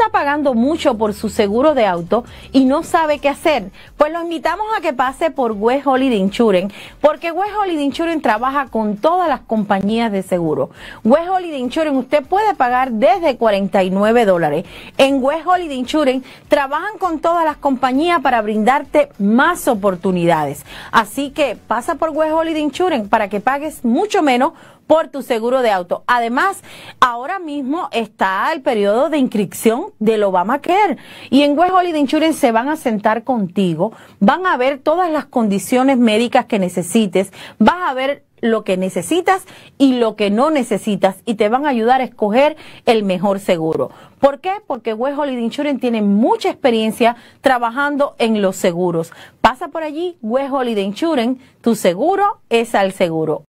está pagando mucho por su seguro de auto y no sabe qué hacer, pues lo invitamos a que pase por West Holiday Insurance, porque West Holiday Insurance trabaja con todas las compañías de seguro. West Holiday Insurance usted puede pagar desde 49 dólares. En West Holiday Insurance trabajan con todas las compañías para brindarte más oportunidades. Así que pasa por West Holiday Insurance para que pagues mucho menos por tu seguro de auto. Además, ahora mismo está el periodo de inscripción del Obamacare y en West Holiday Insurance se van a sentar contigo, van a ver todas las condiciones médicas que necesites, vas a ver lo que necesitas y lo que no necesitas y te van a ayudar a escoger el mejor seguro. ¿Por qué? Porque West Holiday Insurance tiene mucha experiencia trabajando en los seguros. Pasa por allí, West Holiday Insurance, tu seguro es al seguro.